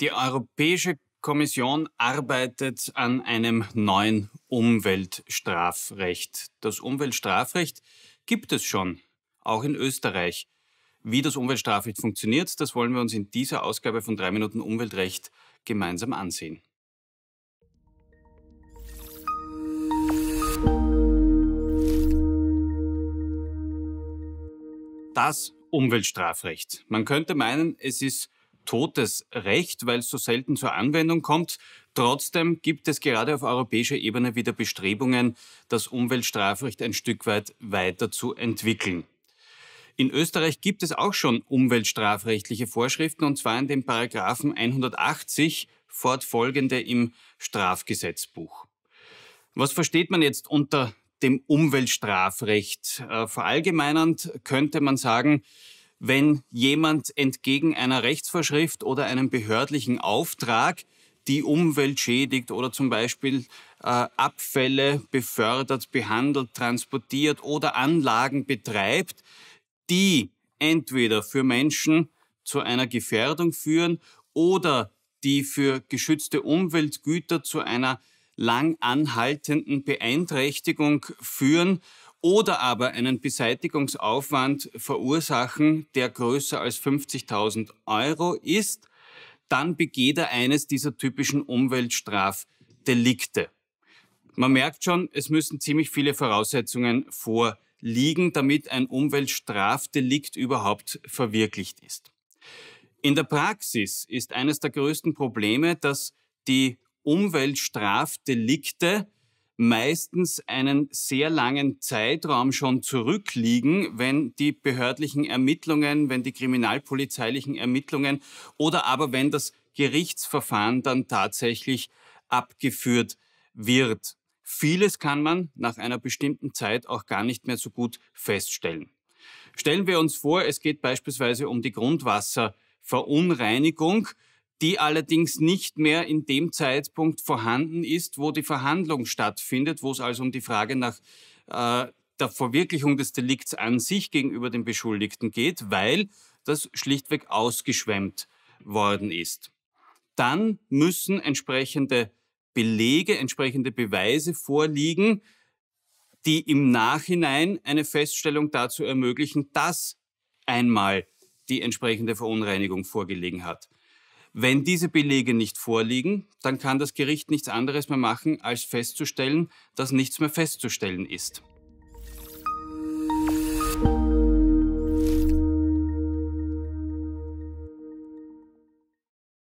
Die Europäische Kommission arbeitet an einem neuen Umweltstrafrecht. Das Umweltstrafrecht gibt es schon, auch in Österreich. Wie das Umweltstrafrecht funktioniert, das wollen wir uns in dieser Ausgabe von 3 Minuten Umweltrecht gemeinsam ansehen. Das Umweltstrafrecht. Man könnte meinen, es ist totes Recht, weil es so selten zur Anwendung kommt. Trotzdem gibt es gerade auf europäischer Ebene wieder Bestrebungen, das Umweltstrafrecht ein Stück weit weiterzuentwickeln. In Österreich gibt es auch schon umweltstrafrechtliche Vorschriften, und zwar in den Paragraphen 180 fortfolgende im Strafgesetzbuch. Was versteht man jetzt unter dem Umweltstrafrecht? Äh, verallgemeinernd könnte man sagen, wenn jemand entgegen einer Rechtsvorschrift oder einem behördlichen Auftrag die Umwelt schädigt oder zum Beispiel äh, Abfälle befördert, behandelt, transportiert oder Anlagen betreibt, die entweder für Menschen zu einer Gefährdung führen oder die für geschützte Umweltgüter zu einer lang anhaltenden Beeinträchtigung führen oder aber einen Beseitigungsaufwand verursachen, der größer als 50.000 Euro ist, dann begeht er eines dieser typischen Umweltstrafdelikte. Man merkt schon, es müssen ziemlich viele Voraussetzungen vorliegen, damit ein Umweltstrafdelikt überhaupt verwirklicht ist. In der Praxis ist eines der größten Probleme, dass die Umweltstrafdelikte meistens einen sehr langen Zeitraum schon zurückliegen, wenn die behördlichen Ermittlungen, wenn die kriminalpolizeilichen Ermittlungen oder aber wenn das Gerichtsverfahren dann tatsächlich abgeführt wird. Vieles kann man nach einer bestimmten Zeit auch gar nicht mehr so gut feststellen. Stellen wir uns vor, es geht beispielsweise um die Grundwasserverunreinigung die allerdings nicht mehr in dem Zeitpunkt vorhanden ist, wo die Verhandlung stattfindet, wo es also um die Frage nach äh, der Verwirklichung des Delikts an sich gegenüber dem Beschuldigten geht, weil das schlichtweg ausgeschwemmt worden ist. Dann müssen entsprechende Belege, entsprechende Beweise vorliegen, die im Nachhinein eine Feststellung dazu ermöglichen, dass einmal die entsprechende Verunreinigung vorgelegen hat. Wenn diese Belege nicht vorliegen, dann kann das Gericht nichts anderes mehr machen, als festzustellen, dass nichts mehr festzustellen ist.